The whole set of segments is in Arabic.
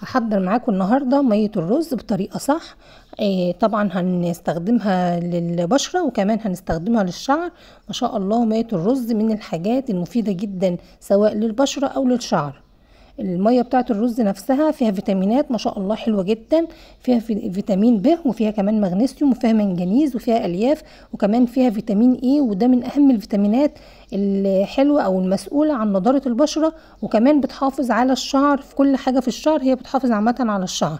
هحضر معاكم النهارده ميه الرز بطريقه صح آه، طبعا هنستخدمها للبشره وكمان هنستخدمها للشعر ما شاء الله ميه الرز من الحاجات المفيده جدا سواء للبشره او للشعر الميه بتاعه الرز نفسها فيها فيتامينات ما شاء الله حلوه جدا فيها فيتامين ب وفيها كمان مغنيسيوم وفيها منجنيز وفيها الياف وكمان فيها فيتامين اي وده من اهم الفيتامينات الحلوه او المسؤوله عن نضاره البشره وكمان بتحافظ على الشعر في كل حاجه في الشعر هي بتحافظ عامه على الشعر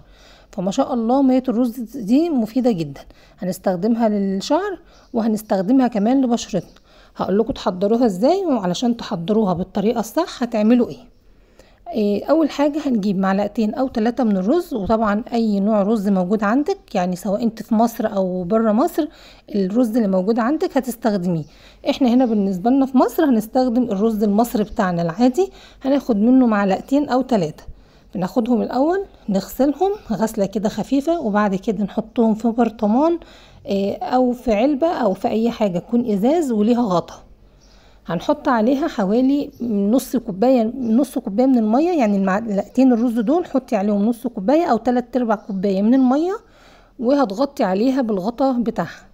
فما شاء الله ميه الرز دي مفيده جدا هنستخدمها للشعر وهنستخدمها كمان لبشرتنا هقول لكم تحضروها ازاي وعلشان تحضروها بالطريقه الصح هتعملوا ايه إيه، اول حاجة هنجيب معلقتين او تلاتة من الرز وطبعا اي نوع رز موجود عندك يعني سواء انت في مصر او برا مصر الرز اللي موجود عندك هتستخدميه احنا هنا بالنسبة لنا في مصر هنستخدم الرز المصري بتاعنا العادي هناخد منه معلقتين او تلاتة بناخدهم الاول نغسلهم غسلة كده خفيفة وبعد كده نحطهم في برطمان إيه، او في علبة او في اي حاجة تكون ازاز وليها غطا هنحط عليها حوالي نص كوبايه نص كوبايه من الميه يعني المعلقتين الرز دول حطي عليهم نص كوبايه او تلات ارباع كوبايه من الميه وهتغطي عليها بالغطا بتاعها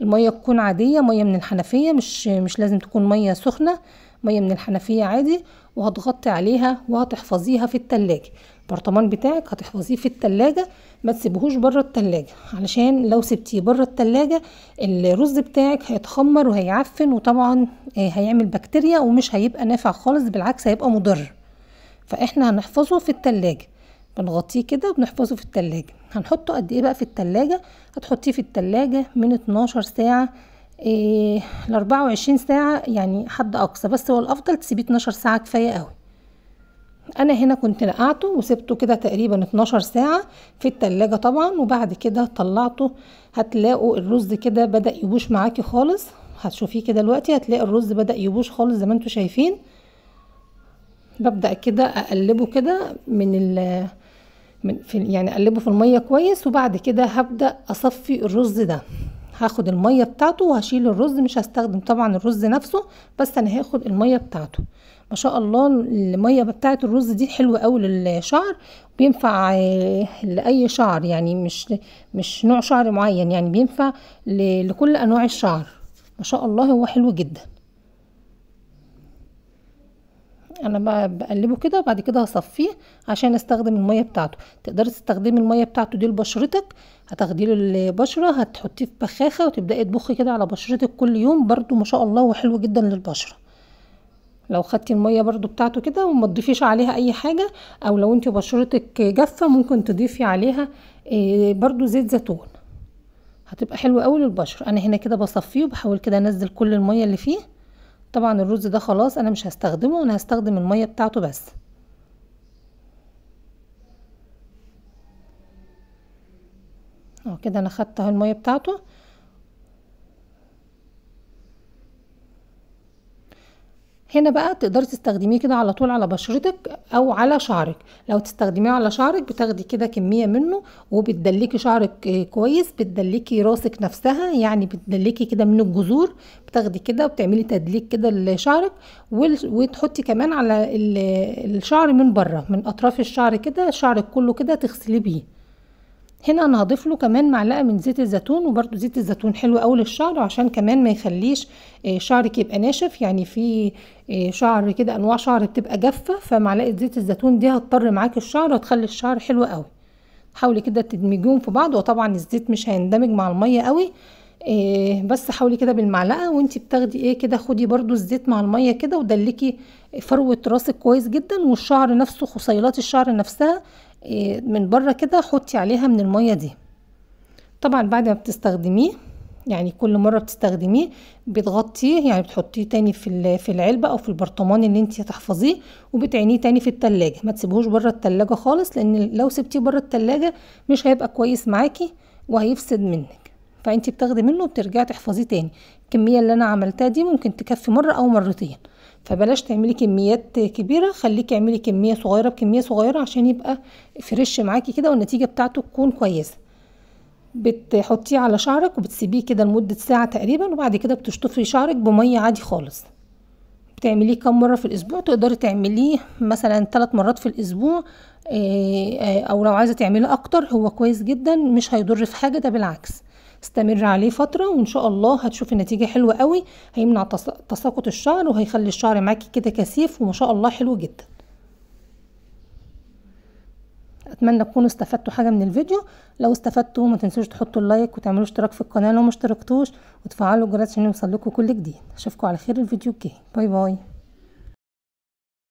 الميه تكون عاديه ميه من الحنفيه مش مش لازم تكون ميه سخنه ميه من الحنفيه عادي وهتغطي عليها وهتحفظيها في التلاجة البرطمان بتاعك هتحفظيه في التلاجة ما تسيبهوش بره التلاجة علشان لو سبتيه بره التلاجة الرز بتاعك هيتخمر وهيعفن وطبعا آه، هيعمل بكتيريا ومش هيبقى نافع خالص بالعكس هيبقى مضر فاحنا هنحفظه في التلاجة بنغطيه كده وبنحفظه في التلاجة هنحطه قد ايه بقى في التلاجة هتحطيه في التلاجة من 12 ساعة إيه ل 24 ساعة يعني حد أقصى بس هو الأفضل تسيبيه 12 ساعة كفاية قوي انا هنا كنت نقعته وسبته كده تقريبا 12 ساعة في التلاجة طبعا وبعد كده طلعته هتلاقوا الرز كده بدأ يبوش معاكي خالص هتشوفيه كده دلوقتي هتلاقي الرز بدأ يبوش خالص زي ما انتوا شايفين ببدأ كده اقلبه كده من ال من في يعني اقلبه في المية كويس وبعد كده هبدأ اصفي الرز ده هاخد المية بتاعته وهشيل الرز مش هستخدم طبعا الرز نفسه بس انا هاخد المية بتاعته ما شاء الله المية بتاعة الرز دي حلوة قوي للشعر بينفع آه، لأي شعر يعني مش مش نوع شعر معين يعني بينفع لكل أنواع الشعر ما شاء الله هو حلو جدا انا بقلبه كده وبعد كده هصفيه عشان استخدم الميه بتاعته تقدري تستخدمي الميه بتاعته دي لبشرتك هتاخديه للبشره البشره هتحطيه في بخاخه وتبداي تبخي كده على بشرتك كل يوم برده ما شاء الله وحلو جدا للبشره لو خدتي الميه برده بتاعته كده وما تضيفيش عليها اي حاجه او لو انت بشرتك جافه ممكن تضيفي عليها آه، برده زيت زيتون هتبقى حلوه قوي للبشره انا هنا كده بصفيه وبحاول كده انزل كل الميه اللي فيه طبعا الرز ده خلاص انا مش هستخدمه انا هستخدم المية بتاعته بس اهو كده انا خدت اهو المية بتاعته هنا بقى تقدري تستخدميه كده على طول على بشرتك او على شعرك لو تستخدميه على شعرك بتاخدي كده كميه منه وبتدلكي شعرك آه، كويس بتدلكي راسك نفسها يعني بتدلكي كده من الجذور بتاخدي كده وبتعملي تدليك كده لشعرك وتحطي كمان على الشعر من بره من اطراف الشعر كده شعرك كله كده تغسلي بيه هنا انا هضيف له كمان معلقه من زيت الزيتون وبرده زيت الزيتون حلو قوي للشعر عشان كمان ما يخليش آه، شعرك يبقى ناشف يعني في آه، شعر كده انواع شعر بتبقى جافه فمعلقه زيت الزيتون دي هتطر معاكي الشعر وتخلي الشعر حلو قوي حاولي كده تدمجيهم في بعض وطبعا الزيت مش هيندمج مع الميه قوي إيه بس حاولي كده بالمعلقه وانت بتاخدي ايه كده خدي برضو الزيت مع الميه كده ودلكي فروه راسك كويس جدا والشعر نفسه خصيلات الشعر نفسها إيه، من بره كده حطي عليها من المية دي طبعا بعد ما بتستخدميه يعني كل مرة بتستخدميه بتغطيه يعني بتحطيه تاني في في العلبة او في البرطمان اللي انت هتحفظيه وبتعينيه تاني في التلاجة ما تسيبهوش بره التلاجة خالص لان لو سبتيه بره التلاجة مش هيبقى كويس معاكي وهيفسد منك فانت بتاخدي منه وبترجعي تحفظيه تاني الكميه اللي انا عملتها دي ممكن تكفي مره او مرتين فبلاش تعملي كميات كبيره خليكي اعملي كميه صغيره بكميه صغيره عشان يبقى فريش معاكي كده والنتيجه بتاعته تكون كويسه بتحطيه على شعرك وبتسيبيه كده لمده ساعه تقريبا وبعد كده بتشطفي شعرك بميه عادي خالص بتعمليه كم مره في الاسبوع تقدري تعمليه مثلا ثلاث مرات في الاسبوع آه، آه، او لو عايزه تعمليه اكتر هو كويس جدا مش هيضر في حاجه ده بالعكس استمر عليه فترة وإن شاء الله هتشوف النتيجه حلوة قوي هيمنع تساقط الشعر وهيخلي الشعر معاكي كده كثيف وما شاء الله حلو جدا اتمنى تكونوا استفدتوا حاجه من الفيديو لو استفدتوا ما تنسوش تحطوا اللايك وتعملوا اشتراك في القناه لو ما اشتركتوش وتفعلوا الجرس عشان يوصل لكم كل جديد اشوفكم على خير الفيديو الجاي باي باي